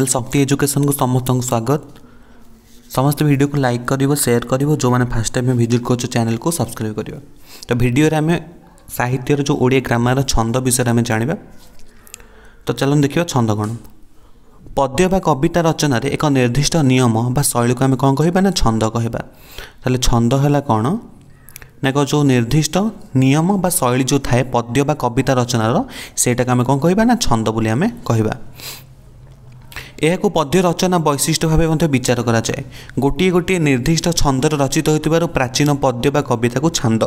channel ଶକ୍ତି ଏଜୁକେସନ୍କୁ ସମସ୍ତଙ୍କୁ ସ୍ୱାଗତ ସମସ୍ତେ ଭିଡ଼ିଓକୁ ଲାଇକ୍ କରିବ ସେୟାର କରିବ ଯେଉଁମାନେ ଫାର୍ଷ୍ଟ ଟାଇମ୍ ଭିଜିଟ୍ କରୁଛୁ ଚ୍ୟାନେଲ୍କୁ ସବସ୍କ୍ରାଇବ୍ କରିବା ତ ଭିଡ଼ିଓରେ ଆମେ ସାହିତ୍ୟର ଯେଉଁ ଓଡ଼ିଆ ଗ୍ରାମାର ଛନ୍ଦ ବିଷୟରେ ଆମେ ଜାଣିବା ତ ଚାଲନ୍ତୁ ଦେଖିବା ଛନ୍ଦ କ'ଣ ପଦ୍ୟ ବା କବିତା ରଚନାରେ ଏକ ନିର୍ଦ୍ଦିଷ୍ଟ ନିୟମ ବା ଶୈଳୀକୁ ଆମେ କ'ଣ କହିବା ନା ଛନ୍ଦ କହିବା ତାହେଲେ ଛନ୍ଦ ହେଲା କ'ଣ ନା ଏକ ଯେଉଁ ନିର୍ଦ୍ଦିଷ୍ଟ ନିୟମ ବା ଶୈଳୀ ଯେଉଁ ଥାଏ ପଦ୍ୟ ବା କବିତା ରଚନାର ସେଇଟାକୁ ଆମେ କ'ଣ କହିବା ନା ଛନ୍ଦ ବୋଲି ଆମେ କହିବା ଏହାକୁ ପଦ୍ୟ ରଚନା ବୈଶିଷ୍ଟ୍ୟ ଭାବେ ମଧ୍ୟ ବିଚାର କରାଯାଏ ଗୋଟିଏ ଗୋଟିଏ ନିର୍ଦ୍ଦିଷ୍ଟ ଛନ୍ଦରେ ରଚିତ ହୋଇଥିବାରୁ ପ୍ରାଚୀନ ପଦ୍ୟ ବା କବିତାକୁ ଛାନ୍ଦ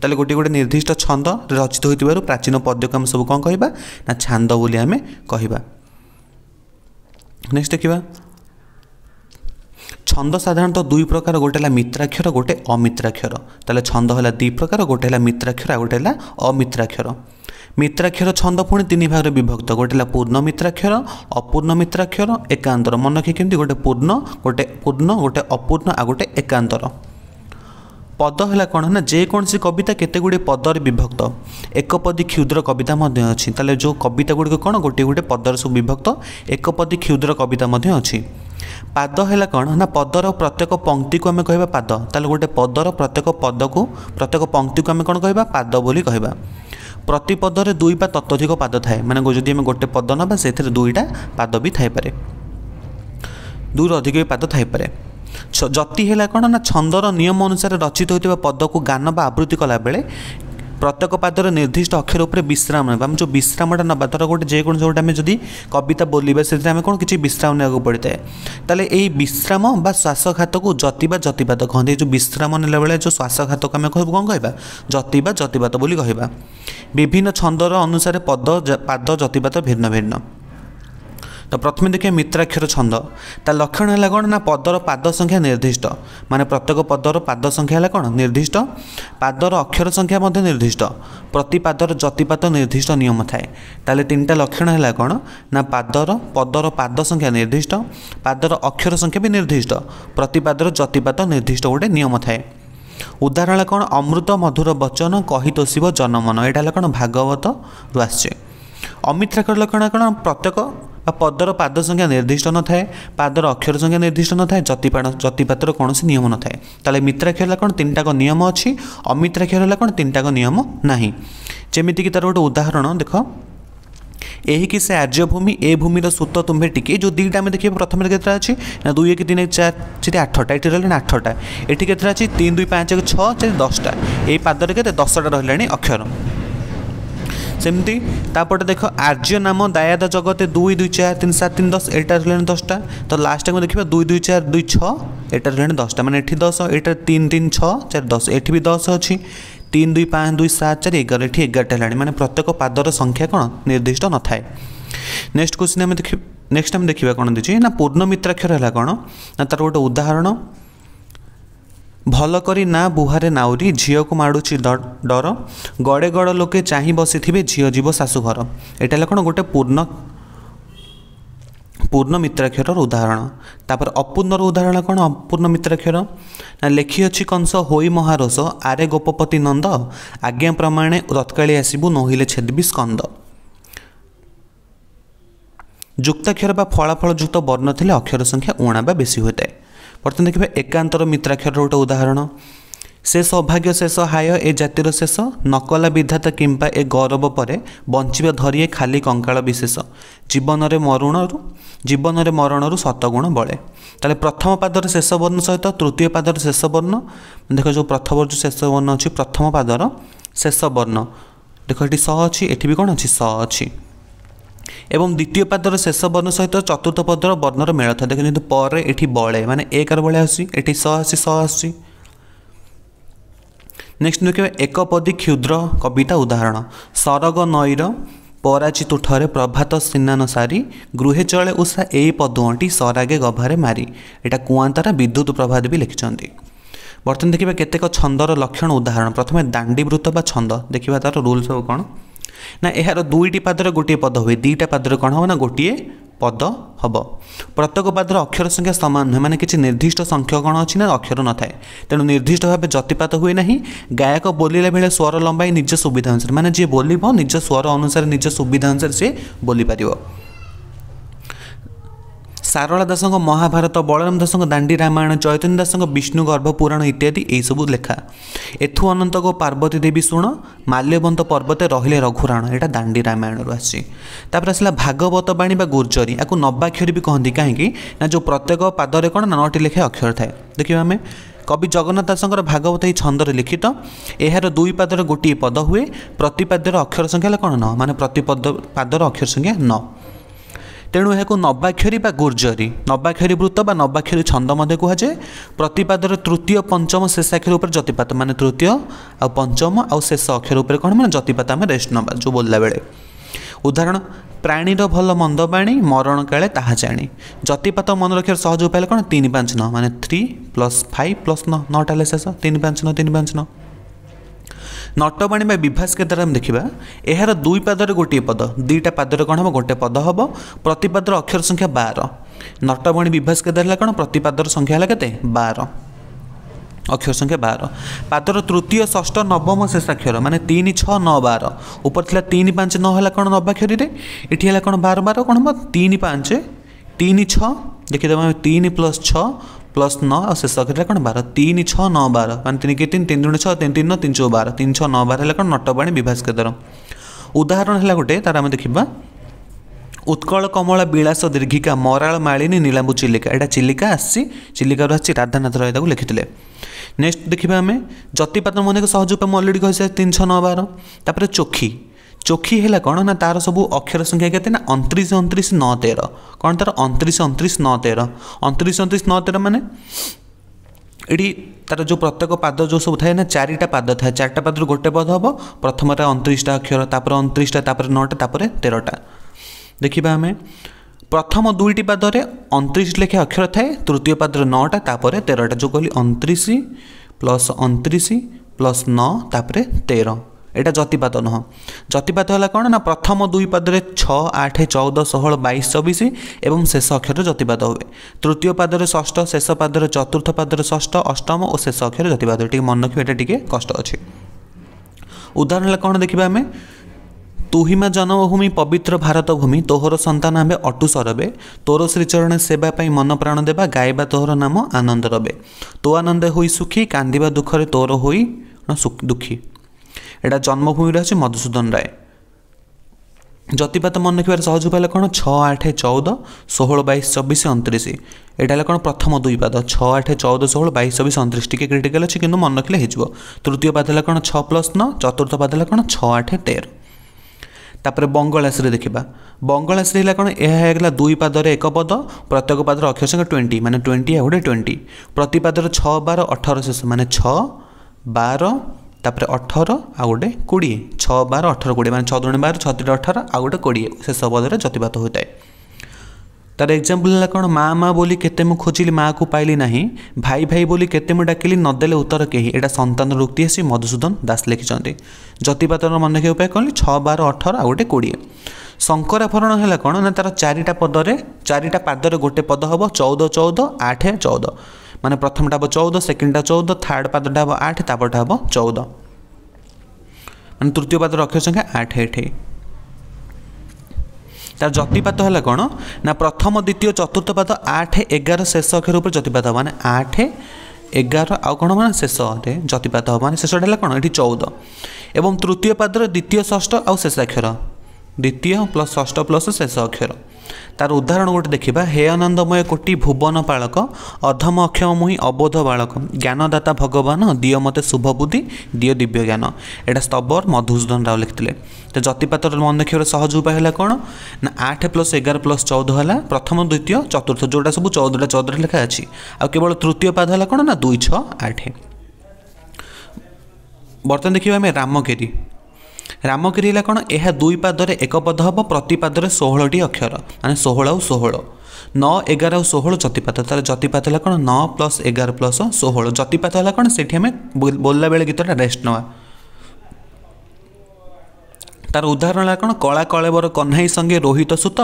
ତାହେଲେ ଗୋଟିଏ ଗୋଟିଏ ନିର୍ଦ୍ଦିଷ୍ଟ ଛନ୍ଦ ରଚିତ ହୋଇଥିବାରୁ ପ୍ରାଚୀନ ପଦ୍ୟକୁ ଆମେ ସବୁ କ'ଣ କହିବା ନା ଛାନ୍ଦ ବୋଲି ଆମେ କହିବା ନେକ୍ସଟ ଦେଖିବା ଛନ୍ଦ ସାଧାରଣତଃ ଦୁଇ ପ୍ରକାର গোটে ହେଲା ମିତ୍ରାକ୍ଷର গোটে ଅମିତ୍ରାକ୍ଷର ତାହେଲେ ଛନ୍ଦ ହେଲା ଦୁଇ ପ୍ରକାର গোটে ହେଲା ମିତ୍ରାକ୍ଷର ଆଉ গোটে ହେଲା ଅମିତ୍ରାକ୍ଷର ମିତ୍ରାକ୍ଷର ଛନ୍ଦ ପୁଣି ତିନି ଭାଗରେ ବିଭକ୍ତ ଗୋଟେ ହେଲା ପୂର୍ଣ୍ଣ ମିତ୍ରାକ୍ଷର ଅପୂର୍ଣ୍ଣ ମିତ୍ରାକ୍ଷର ଏକାନ୍ତର ମନେ ରଖି କେମିତି ଗୋଟେ ପୂର୍ଣ୍ଣ ଗୋଟେ ପୂର୍ଣ୍ଣ ଗୋଟେ ଅପୂର୍ଣ୍ଣ ଆଉ ଗୋଟେ ଏକାନ୍ତର ପଦ ହେଲା କ'ଣ ନା ଯେକୌଣସି କବିତା କେତେ ଗୁଡ଼ିଏ ପଦରେ ବିଭକ୍ତ ଏକପଦୀ କ୍ଷୁଦ୍ର କବିତା ମଧ୍ୟ ଅଛି ତାହେଲେ ଯେଉଁ କବିତା ଗୁଡ଼ିକ କ'ଣ ଗୋଟିଏ ଗୋଟିଏ ପଦରେ ସବୁ ବିଭକ୍ତ ଏକପଦୀ କ୍ଷୁଦ୍ର କବିତା ମଧ୍ୟ ଅଛି ପାଦ ହେଲା କ'ଣ ନା ପଦର ପ୍ରତ୍ୟେକ ପଙ୍କ୍ତିକୁ ଆମେ କହିବା ପାଦ ତାହେଲେ ଗୋଟେ ପଦର ପ୍ରତ୍ୟେକ ପଦକୁ ପ୍ରତ୍ୟେକ ପଙ୍କ୍ତିକୁ ଆମେ କ'ଣ କହିବା ପାଦ ବୋଲି କହିବା ପ୍ରତି ପଦରେ ଦୁଇ ବା ତତ୍ୟଧିକ ପାଦ ଥାଏ ମାନେ ଯଦି ଆମେ ଗୋଟେ ପଦ ନେବା ସେଥିରେ ଦୁଇଟା ପାଦ ବି ଥାଇପାରେ ଦୁଇରୁ ଅଧିକ ବି ପାଦ ଥାଇପାରେ ଯତି ହେଲା କ'ଣ ନା ଛନ୍ଦର ନିୟମ ଅନୁସାରେ ରଚିତ ହୋଇଥିବା ପଦକୁ ଗାନ ବା ଆବୃତ୍ତି କଲାବେଳେ প্রত্যেক পাদর নির্দিষ্ট অক্ষর উপরে বিশ্রাম নেবা আমি যে বিশ্রামটা নেবা ধর গোটে যেকোন যেটা আমি যদি কবিতা বলিবা সেটা আমি কোণ কিছু বিশ্রাম নেওয়া পড়ে তাহলে এই বিশ্রাম বা শ্বাসঘাতকু যতি বা যতিপাত কহতে যে বিশ্রাম নেলা বেড়ে যে শ্বাসঘাতক আমি কম কহবা যতি বা যতিপাত বলে কহবা বিভিন্ন ছন্দর অনুসারে পদ পাদ যতিপাত ভিন্ন ভিন্ন ତ ପ୍ରଥମେ ଦେଖିବା ମିତ୍ରାକ୍ଷର ଛନ୍ଦ ତା ଲକ୍ଷଣ ହେଲା କ'ଣ ନା ପଦର ପାଦ ସଂଖ୍ୟା ନିର୍ଦ୍ଦିଷ୍ଟ ମାନେ ପ୍ରତ୍ୟେକ ପଦର ପାଦ ସଂଖ୍ୟା ହେଲା କ'ଣ ନିର୍ଦ୍ଦିଷ୍ଟ ପାଦର ଅକ୍ଷର ସଂଖ୍ୟା ମଧ୍ୟ ନିର୍ଦ୍ଦିଷ୍ଟ ପ୍ରତିପାଦର ଜତିପାତ ନିର୍ଦ୍ଦିଷ୍ଟ ନିୟମ ଥାଏ ତାହେଲେ ତିନିଟା ଲକ୍ଷଣ ହେଲା କ'ଣ ନା ପାଦର ପଦର ପାଦ ସଂଖ୍ୟା ନିର୍ଦ୍ଦିଷ୍ଟ ପାଦର ଅକ୍ଷର ସଂଖ୍ୟା ବି ନିର୍ଦ୍ଦିଷ୍ଟ ପ୍ରତିପାଦର ଜତିପାତ ନିର୍ଦ୍ଦିଷ୍ଟ ଗୋଟେ ନିୟମ ଥାଏ ଉଦାହରଣ କ'ଣ ଅମୃତ ମଧୁର ବଚନ କହିତୋଷିବ ଜନମନ ଏଇଟା ହେଲା କ'ଣ ଭାଗବତରୁ ଆସିଛେ ଅମିତ୍ରାକର ଲକ୍ଷଣ କ'ଣ ପ୍ରତ୍ୟେକ ବା ପଦର ପାଦ ସଂଖ୍ୟା ନିର୍ଦ୍ଦିଷ୍ଟ ନଥାଏ ପାଦର ଅକ୍ଷର ସଂଖ୍ୟା ନିର୍ଦ୍ଦିଷ୍ଟ ନଥାଏ ଜତିପାଣ ଜତିପାତର କୌଣସି ନିୟମ ନଥାଏ ତାହେଲେ ମିତ୍ରାକ୍ଷର ହେଲା କ'ଣ ତିନିଟାକ ନିୟମ ଅଛି ଅମିତ୍ରାକ୍ଷର ହେଲା କ'ଣ ତିନିଟାକ ନିୟମ ନାହିଁ ଯେମିତିକି ତା'ର ଗୋଟେ ଉଦାହରଣ ଦେଖ ଏହିକି ସେ ଆର୍ଯ୍ୟଭୂମି ଏ ଭୂମିର ସୂତ ତୁମ୍ଭେ ଟିକେ ଯେଉଁ ଦୁଇଟା ଆମେ ଦେଖିବା ପ୍ରଥମରେ କେତେଟା ଅଛି ନା ଦୁଇ ଏକ ତିନି ଚାରି ସେଠି ଆଠଟା ଏଠି ରହିଲାଣି ଆଠଟା ଏଠି କେତେଟା ଅଛି ତିନି ଦୁଇ ପାଞ୍ଚ ଏକ ଛଅ ଚାରି ଦଶଟା ଏଇ ପାଦରେ କେତେ ଦଶଟା ରହିଲାଣି ଅକ୍ଷର সেমতি তাপরে দেখো আর্য নাম দায়াদা জগতে দুই দুই চার তিন সাত তিন দশ এটা রহলে দশটা তো লাস্টটাকে দেখবা দুই দুই চার দুই ছ এটা রহলে দশটা মানে এটি দশ এটা তিন তিন ছ চার দশ এটি বি দশ অছি তিন দুই পাঁচ দুই সাত চার এগার এটি এগারটা হল মানে প্রত্যেক পাদর সংখ্যা কোণ নির্দিষ্ট নথায় নেক্সট কোশ্চিন আমি দেখি নেক্সট আমি দেখিবা কোণ দিচ্ছি না পূর্ণ মিত্রাক্ষর হল কোণ না তার গোটে উদাহরণ ଭଲ କରି ନା ବୁହାରେ ନାଉରି ଝିଅକୁ ମାଡ଼ୁଛି ଡର ଗଡ଼େ ଗଡ଼ ଲୋକେ ଚାହିଁ ବସିଥିବେ ଝିଅ ଯିବ ଶାଶୁଘର ଏଇଟା ହେଲା କ'ଣ ଗୋଟେ ପୂର୍ଣ୍ଣ ପୂର୍ଣ୍ଣ ମିତ୍ରାକ୍ଷରର ଉଦାହରଣ ତାପରେ ଅପୂର୍ଣ୍ଣର ଉଦାହରଣ କ'ଣ ଅପୂର୍ଣ୍ଣ ମିତ୍ରାକ୍ଷର ନା ଲେଖିଅଛି କଂସ ହୋଇ ମହାରୋଷ ଆରେ ଗୋପପତି ନନ୍ଦ ଆଜ୍ଞା ପ୍ରମାଣେ ତତ୍କାଳୀ ଆସିବୁ ନୋହିଲେ ଛେଦିବି ସ୍କନ୍ଦ ଯୁକ୍ତାକ୍ଷର ବା ଫଳାଫଳ ଯୁକ୍ତ ବର୍ଣ୍ଣ ଥିଲେ ଅକ୍ଷର ସଂଖ୍ୟା ଉଣା ବା ବେଶୀ ହୋଇଥାଏ ବର୍ତ୍ତମାନ ଦେଖିବେ ଏକାନ୍ତର ମିତ୍ରାକ୍ଷରର ଗୋଟେ ଉଦାହରଣ ସେ ସୌଭାଗ୍ୟ ଶେଷ ହାୟ ଏ ଜାତିର ଶେଷ ନକଲା ବିଧାତ କିମ୍ବା ଏ ଗୌରବ ପରେ ବଞ୍ଚିବା ଧରିଏ ଖାଲି କଙ୍କାଳ ବିଶେଷ ଜୀବନରେ ମରୁଣରୁ ଜୀବନରେ ମରଣରୁ ଶତଗୁଣ ବଳେ ତାହେଲେ ପ୍ରଥମ ପାଦର ଶେଷ ବର୍ଣ୍ଣ ସହିତ ତୃତୀୟ ପାଦର ଶେଷ ବର୍ଣ୍ଣ ଦେଖ ଯେଉଁ ପ୍ରଥମ ଯେଉଁ ଶେଷ ବର୍ଣ୍ଣ ଅଛି ପ୍ରଥମ ପାଦର ଶେଷ ବର୍ଣ୍ଣ ଦେଖ ଏଠି ସ ଅଛି ଏଠି ବି କ'ଣ ଅଛି ସ ଅଛି এবং দ্বিতীয় পাদর শেষ বর্ণ সহ চতুর্থ পদর বর্ণর মেল থাকে কিন্তু পরে এটি বলে মানে একার বলে আসছে এটি স আসছি স আসছে নেক্সট দেখবে একপদী ক্ষুদ্র কবিতা উদাহরণ সরগ নଈর পরাজি তুঠরে প্রভাত স্নান সারি গৃহে চলে উষা এই পদটি সরাগে গভারে মারি এটা কুয়ান্তারা বিদ্যুৎ প্রভাত বি লিখিছন্তি বর্তমান দেখবে কেতেক ছন্দর লক্ষণ উদাহরণ প্রথমে দাণ্ডিবৃত বা ছন্দ দেখা তার রুল সব কোণ ନା ଏହାର ଦୁଇଟି ପାଦରେ ଗୋଟିଏ ପଦ ହୁଏ ଦୁଇଟା ପାଦରେ କ'ଣ ହେବ ନା ଗୋଟିଏ ପଦ ହେବ ପ୍ରତ୍ୟେକ ପାଦର ଅକ୍ଷର ସଂଖ୍ୟା ସମାନ ନୁହେଁ ମାନେ କିଛି ନିର୍ଦ୍ଦିଷ୍ଟ ସଂଖ୍ୟା କ'ଣ ଅଛି ନା ଅକ୍ଷର ନଥାଏ ତେଣୁ ନିର୍ଦ୍ଦିଷ୍ଟ ଭାବେ ଜତିପାତ ହୁଏ ନାହିଁ ଗାୟକ ବୋଲିଲା ବେଳେ ସ୍ୱର ଲମ୍ବାଇ ନିଜ ସୁବିଧା ଅନୁସାରେ ମାନେ ଯିଏ ବୋଲିବ ନିଜ ସ୍ୱର ଅନୁସାରେ ନିଜ ସୁବିଧା ଅନୁସାରେ ସିଏ ବୋଲିପାରିବ ସାରଳା ଦାସଙ୍କ ମହାଭାରତ ବଳରାମ ଦାସଙ୍କ ଦାଣ୍ଡି ରାମାୟଣ ଚୈତନ୍ୟ ଦାସଙ୍କ ବିଷ୍ଣୁ ଗର୍ଭ ପୁରାଣ ଇତ୍ୟାଦି ଏହିସବୁ ଲେଖା ଏଥୁ ଅନନ୍ତଙ୍କ ପାର୍ବତୀ ଦେବୀ ଶୁଣ ମାଲ୍ୟବନ୍ତ ପର୍ବତେ ରହିଲେ ରଘୁରାଣ ଏଇଟା ଦାଣ୍ଡି ରାମାୟଣରୁ ଆସିଛି ତାପରେ ଆସିଲା ଭାଗବତ ବାଣୀ ବା ଗୁର୍ଜରୀ ଆକୁ ନବାକ୍ଷରୀ ବି କହନ୍ତି କାହିଁକି ନା ଯେଉଁ ପ୍ରତ୍ୟେକ ପାଦରେ କ'ଣ ନଅଟି ଲେଖାଏଁ ଅକ୍ଷର ଥାଏ ଦେଖିବା ଆମେ କବି ଜଗନ୍ନାଥ ଦାସଙ୍କର ଭାଗବତ ଏହି ଛନ୍ଦରେ ଲିଖିତ ଏହାର ଦୁଇ ପାଦର ଗୋଟିଏ ପଦ ହୁଏ ପ୍ରତିପାଦ୍ୟର ଅକ୍ଷର ସଂଖ୍ୟା ହେଲେ କ'ଣ ନ ମାନେ ପ୍ରତିପଦ ପାଦର ଅକ୍ଷର ସଂଖ୍ୟା ନ ତେଣୁ ଏହାକୁ ନବାକ୍ଷରୀ ବା ଗୁର୍ଜରୀ ନବାକ୍ଷରୀ ବୃତ୍ତ ବା ନବାକ୍ଷରୀ ଛନ୍ଦ ମଧ୍ୟ କୁହାଯାଏ ପ୍ରତିପାଦର ତୃତୀୟ ପଞ୍ଚମ ଶେଷାକ୍ଷର ଉପରେ ଯତିପାତ ମାନେ ତୃତୀୟ ଆଉ ପଞ୍ଚମ ଆଉ ଶେଷ ଅକ୍ଷର ଉପରେ କ'ଣ ମାନେ ଯତିପାତ ଆମେ ରେଷ୍ଟ ନେବା ଯେଉଁ ବୋଲିଲା ବେଳେ ଉଦାହରଣ ପ୍ରାଣୀର ଭଲ ମନ୍ଦ ବାଣୀ ମରଣ କାଳେ ତାହା ଜାଣି ଯତିପାତ ମନେ ରଖିବାର ସହଜ ଉପାୟ କ'ଣ ତିନି ପାଞ୍ଚ ନଅ ମାନେ ଥ୍ରୀ ପ୍ଲସ୍ ଫାଇଭ୍ ପ୍ଲସ୍ ନଅ ନଅଟା ହେଲେ ଶେଷ ତିନି ପାଞ୍ଚ ନଅ ତିନି ପାଞ୍ଚ ନଅ নটবাণী বা বিভাসকেতারে আমি দেখা এর দুই পাদরে গোটিয়ে পদ দুইটা পাদরে কম হব গোটে পদ হব প্রতি পাদর অক্ষর সংখ্যা বার নটবাণী বিভাসকেতা হল কম প্রতি পাদর সংখ্যা হল কেতে বার অক্ষর সংখ্যা বার পাদর তৃতীয় ষষ্ঠ নবম শেষাক্ষর মানে তিন ছ ন বার উপর লা তিন পাঁচ ন হল কম নবাক্ষরীরে এটি হল কম বার বার কম হব তিন পাঁচ তিন ছ দেখিদেবা তিন প্লস ছ प्लस नौ और शेष अखेटा कौन बार तीन छः नौ बार मान तीन के तीन तीन दूनी छः तीन तीन नौ तीन चौ बार तीन छः नौ बार है कौन नटवाणी विभास्कर উদাহরণ হল গোটে তার আমি দেখিবা উৎকল কমলা বিলাস দীর্ঘিকা মরাল মালিনী নীলাম্বু চিলিকা এটা চিলিকা আসছি চিলিকার আসছি রাধানাথ রায় তাকে লিখিলে নেক্সট দেখিবা আমি যতিপাত্র মনে সহজ উপায় ମୁଁ ଅଲରେଡ଼ି କହିସାରି ତିନିଶହ ନଅ ବାର ତାପରେ ଚୋଖି चोखी है कौन ना तार सब अक्षर संख्या के अंतरीश अंतरीश न तेर कौन तार अंतरीश अंतरीश न तेर अंतरीश अंतरीश न तेर मान यार जो प्रत्येक पाद जो सब था चारिटा पाद था चार्टा पाद गोटे पद हम प्रथम अंतरीशा अक्षर तापर अंतरीशा नौटा तेरटा देखा आम प्रथम दुईट पाद अंतरीश लेखा अक्षर थाए तृतीय पाद नौटा तापर तेरटा जो कहली अंतरीश प्लस अंतरीश प्लस नौ तापर तेरह এটা ଜତିପାତ ନୁହଁ ଜତିପାତ ହେଲା କ'ଣ ନା ପ୍ରଥମ ଦୁଇ ପାଦରେ ଛଅ ଆଠ ଚଉଦ ଷୋହଳ ବାଇଶ ଚବିଶ ଏବଂ ଶେଷ ଅକ୍ଷରରେ ଜତିପାତ ହୁଏ ତୃତୀୟ ପାଦରେ ଷଷ୍ଠ ଶେଷ ପାଦରେ ଚତୁର୍ଥ ପାଦରେ ଷଷ୍ଠ ଅଷ୍ଟମ ଓ ଶେଷ ଅକ୍ଷରରେ ଜତିପାତ ହୁଏ ଟିକେ ମନେ ରଖିବା ଏଇଟା ଟିକେ କଷ୍ଟ ଅଛି ଉଦାହରଣ ହେଲା କ'ଣ ଦେଖିବା ଆମେ তুহিমা জন্মভূমি পবিত্র ভারত ভূমি তোহর সন্তান হবে অটু সরবে তোর শ্রীচরণ সেবা পাই মন প্রাণ দেবা গাইবা তোহর নাম আনন্দ রবে তো আনন্দে হই সুখী কান্দিবা দুঃখরে তোর হই দুঃখী এটা জন্মভূমি রয়েছে মধুসূদন রায় যতিপাত মনে রাখবার সহজ উপায় হল কোণ ছ আঠ চৌদ ষোহল বাইশ চব্বিশ অনত্রিশ এটা হল কোণ প্রথম দুই পাদ ছ আঠ চৌদ ষোহল বাইশ চব্বিশ অনত্রিশ টিকি ক্রিটিকাল অনেক কিন্তু মনে রাখলে হয়ে তৃতীয় পাদ হল কোণ ছ প্লস ন চতুর্থ পাদ হল কোণ ছ আঠ তের তাপরে বঙ্গলাশ্রী দেখা বঙ্গলাশ্রী ହେଲା কোণ এগুলা দুই ଦୁଇ এক পদ প্রত্যেক ପ୍ରତ୍ୟେକ অক্ষর ଅକ୍ଷର টোয়েন্টি মানে টোয়েন্টি ଟ୍ୱେଣ୍ଟି টোয়েন্টি ଗୋଟେ ଟ୍ୱେଣ୍ଟି ପ୍ରତି ପାଦର ଛଅ ବାର ଅଠର ଶେଷ ମାନେ ତାପରେ ଅଠର ଆଉ ଗୋଟେ କୋଡ଼ିଏ ଛଅ ବାର ଅଠର କୋଡ଼ିଏ ମାନେ ଛଅ ଦୁଣେ ବାର ଛଅ ଦୁଇଟା ଅଠର ଆଉ ଗୋଟେ କୋଡ଼ିଏ ଶେଷ ପଦରେ ଯତିପାତ ହୋଇଥାଏ ତାର ଏକ୍ଜାମ୍ପଲ୍ ହେଲା କ'ଣ ମା ମା ବୋଲି କେତେ ମୁଁ ଖୋଜିଲି ମାଆକୁ ପାଇଲି ନାହିଁ ଭାଇ ଭାଇ ବୋଲି କେତେ ମୁଁ ଡାକିଲି ନଦେଲେ ଉତ୍ତର କେହି ଏଇଟା ସନ୍ତାନ ରୁକ୍ତି ଆସି ମଧୁସୂଦନ ଦାସ ଲେଖିଛନ୍ତି ଯତିପାତର ମନେ ରଖିବା ଉପାୟ କହିଲି ଛଅ ବାର ଅଠର ଆଉ ଗୋଟେ କୋଡ଼ିଏ ଶଙ୍କରାଭରଣ ହେଲା କ'ଣ ନା ତାର ଚାରିଟା ପଦରେ ଚାରିଟା ପାଦରେ ଗୋଟେ ପଦ ହେବ ଚଉଦ ଚଉଦ ଆଠ ଚଉଦ ମାନେ ପ୍ରଥମଟା ହେବ ଚଉଦ ସେକେଣ୍ଡଟା ଚଉଦ ଥାର୍ଡ଼ ପାଦଟା ହେବ ଆଠ ତାପରଟା ହେବ ଚଉଦ ମାନେ ତୃତୀୟ ପାଦର ଅକ୍ଷର ସଂଖ୍ୟା ଆଠ ଏଠି ତା'ର ଯତିପାତ ହେଲା କ'ଣ ନା ପ୍ରଥମ ଦ୍ୱିତୀୟ ଚତୁର୍ଥ ପାଦ ଆଠ ଏଗାର ଶେଷ ଅକ୍ଷର ଉପରେ ଯତିପାତ ହେବ ମାନେ ଆଠ ଏଗାର ଆଉ କ'ଣ ମାନେ ଶେଷରେ ଯତିପାତ ହେବ ମାନେ ଶେଷଟା ହେଲା କ'ଣ ଏଠି ଚଉଦ ଏବଂ ତୃତୀୟ ପାଦର ଦ୍ୱିତୀୟ ଷଷ୍ଠ ଆଉ ଶେଷାକ୍ଷର ଦ୍ୱିତୀୟ ପ୍ଲସ୍ ଷଷ୍ଠ ପ୍ଲସ୍ ଶେଷ ଅକ୍ଷର ତାର ଉଦାହରଣ ଗୋଟେ ଦେଖିବା ହେ ଆନନ୍ଦମୟ କୋଟି ଭୁବନ ପାଳକ ଅଧମ ଅକ୍ଷମ ମୁହିଁ ଅବୋଧ ବାଳକ ଜ୍ଞାନଦାତା ଭଗବାନ ଦିଅ ମୋତେ ଶୁଭବୁଦ୍ଧି ଦିଅ ଦିବ୍ୟ ଜ୍ଞାନ ଏଇଟା ସ୍ତବର ମଧୁସୂଦନ ରାଓ ଲେଖିଥିଲେ ତ ଜତିପାତର ମନେ ରଖିବାର ସହଜ ଉପାୟ ହେଲା କ'ଣ ନା ଆଠ ପ୍ଲସ୍ ଏଗାର ପ୍ଲସ୍ ଚଉଦ ହେଲା ପ୍ରଥମ ଦ୍ୱିତୀୟ ଚତୁର୍ଥ ଯେଉଁଟା ସବୁ ଚଉଦଟା ଚଉଦରେ ଲେଖା ଅଛି ଆଉ କେବଳ ତୃତୀୟ ପାଦ ହେଲା କ'ଣ ନା ଦୁଇ ଛଅ ଆଠ ବର୍ତ୍ତମାନ ଦେଖିବା ଆମେ ରାମଗିରି ରାମଗିରି ହେଲା କ'ଣ ଏହା ଦୁଇ ପାଦରେ ଏକ ପଦ ହେବ ପ୍ରତିପାଦରେ ଷୋହଳଟି ଅକ୍ଷର ମାନେ ଷୋହଳ ଆଉ ଷୋହଳ ନଅ ଏଗାର ଆଉ ଷୋହଳ ଜତିପାତ ତା'ର ଜତିପାତ ହେଲା କ'ଣ ନଅ ପ୍ଲସ୍ ଏଗାର ପ୍ଲସ୍ ଷୋହଳ ଜତିପାତ ହେଲା କ'ଣ ସେଠି ଆମେ ବୋଲିଲା ବେଳେ ଗୀତଟା ରେଷ୍ଟ ନେବା তার উদাহরণ হল কোণ কলা কলেবর কহ্নাই সঙ্গে রোহিত সুত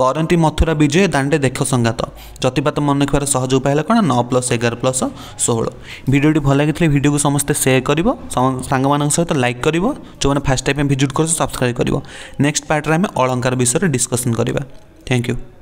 করন্তি মথুরা বিজয় দাণ্ডে দেখ সংঘাত যতিপাত মনে রাখবার সহজ উপায় হল কোণ ন প্লস এগার প্লস ষোহল ভিডিওটি ভাল লাগিলে ভিডিওকে সমস্তে সেয়ার করব সাংমানক সহ লাইক করব যে ফার্স্ট টাইম ভিজিট করছো সবসক্রাইব করব নেক্সট পার্টরে আমি অলঙ্কার বিষয়ে ডিসকসন করা থ্যাংক ইউ